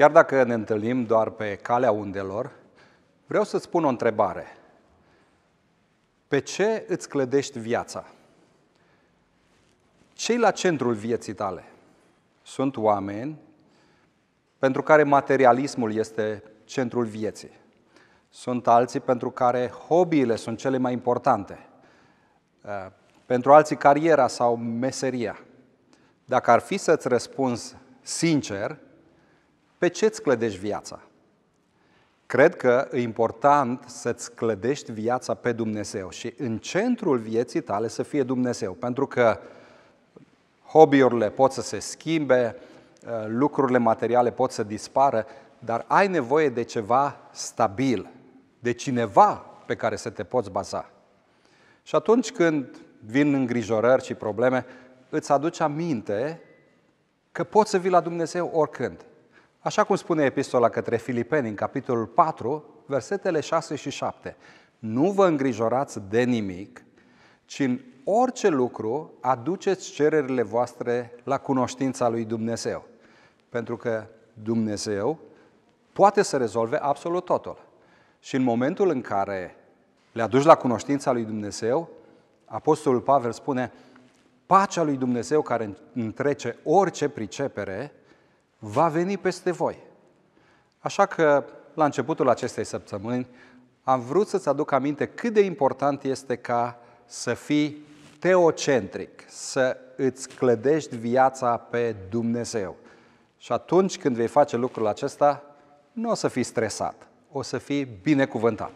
Chiar dacă ne întâlnim doar pe calea undelor, vreau să-ți pun o întrebare. Pe ce îți clădești viața? Cei la centrul vieții tale sunt oameni pentru care materialismul este centrul vieții. Sunt alții pentru care hobby-ile sunt cele mai importante. Uh, pentru alții cariera sau meseria. Dacă ar fi să-ți răspunzi sincer, pe ce îți clădești viața? Cred că e important să-ți clădești viața pe Dumnezeu și în centrul vieții tale să fie Dumnezeu, pentru că hobby-urile pot să se schimbe, uh, lucrurile materiale pot să dispară, dar ai nevoie de ceva stabil, de cineva pe care să te poți baza. Și atunci când vin îngrijorări și probleme, îți aduci aminte că poți să vii la Dumnezeu oricând. Așa cum spune epistola către Filipeni în capitolul 4, versetele 6 și 7. Nu vă îngrijorați de nimic, ci în orice lucru aduceți cererile voastre la cunoștința lui Dumnezeu. Pentru că Dumnezeu poate să rezolve absolut totul. Și în momentul în care le aduci la cunoștința lui Dumnezeu, Apostolul Pavel spune, pacea lui Dumnezeu care întrece orice pricepere, va veni peste voi. Așa că, la începutul acestei săptămâni, am vrut să-ți aduc aminte cât de important este ca să fii teocentric, să îți clădești viața pe Dumnezeu. Și atunci când vei face lucrul acesta, nu o să fii stresat, o să fii binecuvântat.